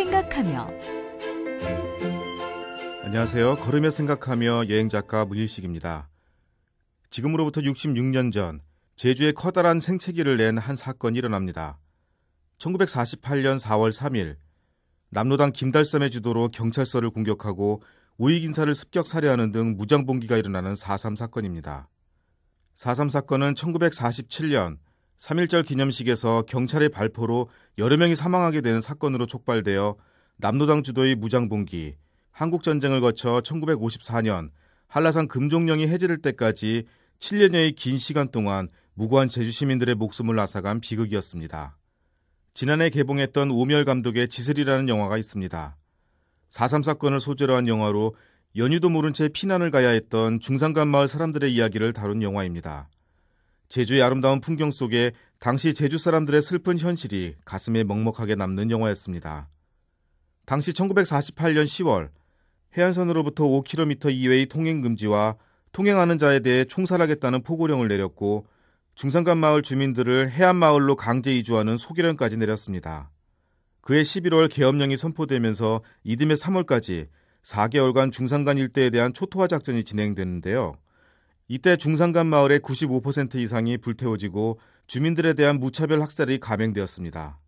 생각하며 안녕하세요. 걸으며 생각하며 여행 작가 문일식입니다. 지금으로부터 66년 전 제주에 커다란 생채기를 낸 한 사건이 일어납니다. 1948년 4월 3일 남로당 김달섬의 주도로 경찰서를 공격하고 우익 인사를 습격 살해하는 등 무장 봉기가 일어나는 4.3 사건입니다. 4.3 사건은 1947년 3.1절 기념식에서 경찰의 발포로 여러 명이 사망하게 되는 사건으로 촉발되어 남노당 주도의 무장봉기, 한국전쟁을 거쳐 1954년 한라산 금종령이 해제될 때까지 7년여의 긴 시간 동안 무고한 제주 시민들의 목숨을 앗아간 비극이었습니다. 지난해 개봉했던 오멸 감독의 지슬이라는 영화가 있습니다. 4.3 사건을 소재로 한 영화로 연휴도 모른 채 피난을 가야 했던 중산간 마을 사람들의 이야기를 다룬 영화입니다. 제주의 아름다운 풍경 속에 당시 제주 사람들의 슬픈 현실이 가슴에 먹먹하게 남는 영화였습니다. 당시 1948년 10월 해안선으로부터 5km 이외의 통행 금지와 통행하는 자에 대해 총살하겠다는 포고령을 내렸고 중산간 마을 주민들을 해안 마을로 강제 이주하는 소기령까지 내렸습니다. 그해 11월 계엄령이 선포되면서 이듬해 3월까지 4개월간 중산간 일대에 대한 초토화 작전이 진행되는데요. 이때 중산간 마을의 95% 이상이 불태워지고 주민들에 대한 무차별 학살이 감행되었습니다.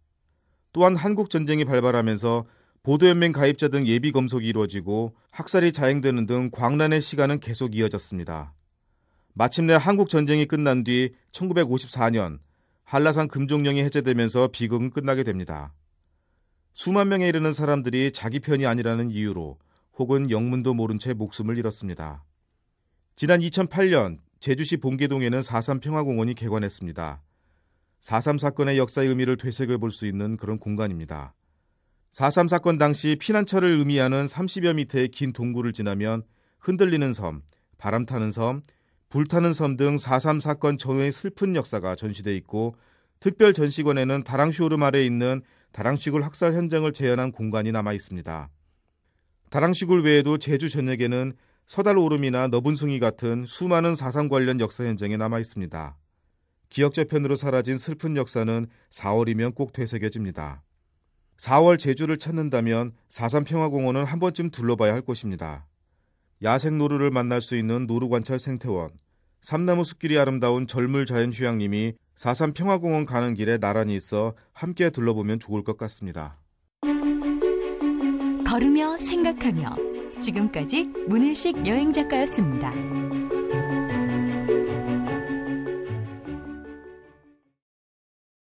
또한 한국 전쟁이 발발하면서 보도연맹 가입자 등 예비 검속이 이루어지고 학살이 자행되는 등 광란의 시간은 계속 이어졌습니다. 마침내 한국 전쟁이 끝난 뒤 1954년 한라산 금종령이 해제되면서 비극은 끝나게 됩니다. 수만 명에 이르는 사람들이 자기 편이 아니라는 이유로 혹은 영문도 모른 채 목숨을 잃었습니다. 지난 2008년 제주시 봉계동에는 4.3 평화공원이 개관했습니다. 4.3 사건의 역사의 의미를 되새겨 볼 수 있는 그런 공간입니다. 4.3 사건 당시 피난처를 의미하는 30여 미터의 긴 동굴을 지나면 흔들리는 섬, 바람 타는 섬, 불타는 섬 등4.3 사건 전후의 슬픈 역사가 전시돼 있고 특별 전시관에는 다랑시오름 아래 있는 다랑시굴 학살 현장을 재현한 공간이 남아 있습니다. 다랑시굴 외에도 제주 전역에는 서달오름이나 너분숭이 같은 수많은 사상 관련 역사 현장에 남아 있습니다. 기억 저편으로 사라진 슬픈 역사는 4월이면 꼭 되새겨집니다. 4월 제주를 찾는다면 사산평화공원은한 번쯤 둘러봐야 할 곳입니다. 야생 노루를 만날 수 있는 노루관찰 생태원, 삼나무 숲길이 아름다운 젊을 자연휴양림이 사산평화공원 가는 길에 나란히 있어 함께 둘러보면 좋을 것 같습니다. 걸으며 생각하며 지금까지 문일식 여행작가였습니다.